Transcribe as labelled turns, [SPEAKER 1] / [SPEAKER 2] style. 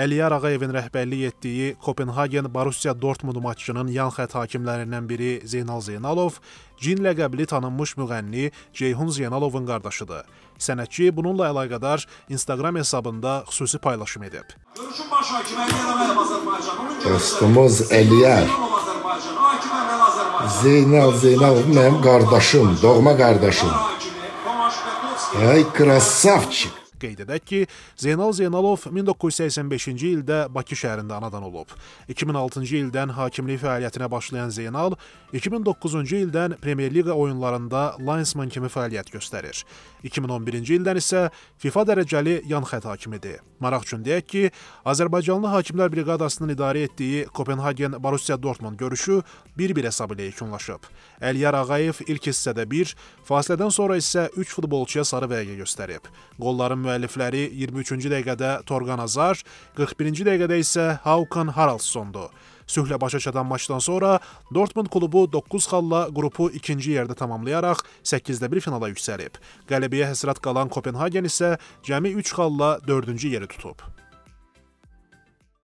[SPEAKER 1] Əliyar Ağayevin rəhbərlik etdiyi Kopenhagen Borussia Dortmund maçının yan xətt hakimlərindən biri Zeynal Zeynalov, Cin ləqəbli tanınmış müğənni Ceyhun Zeynalovun qardaşıdır. Sənətçi bununla əlaqədar Instagram hesabında xüsusi paylaşım edib.
[SPEAKER 2] Dostumuz Əliyar Zeynal Zeynalov mənim qardaşım, doğma qardaşım.
[SPEAKER 1] Ay krasavçik qeyd edək ki, Zeynal Zeynalov 1985-ci ildə Bakı şəhərində anadan olub. 2006-cı ildən hakimlik fəaliyyətinə başlayan Zeynal 2009-cu ildən Premyer Liqa oyunlarında linesman kimi fəaliyyət göstərir. 2011-ci ildən isə FIFA dərəcəli yan xət hakimidir. Maraq üçün deyək ki, Azərbaycanlı Hakimlər Briqadasının idarə etdiyi Kopenhagen Borussia Dortmund görüşü 1-1 hesab ilə yekunlaşıb. Əliyar Ağayev ilk hissədə 1, fasilədən sonra isə 3 futbolçuya sarı vərəyə göstərib. Qolların müəllifləri 23-cü dəqiqədə Torgan Azar, 41-ci dəqiqədə isə Haukan Haraldssondur. Sülhlə başa çatan maçdan sonra Dortmund klubu 9 xalla qrupu ikinci yerdə tamamlayaraq 8-də 1 finala yüksəlib. Qələbəyə həsrət qalan Kopenhagen isə cəmi 3 xalla 4-cü yeri tutub.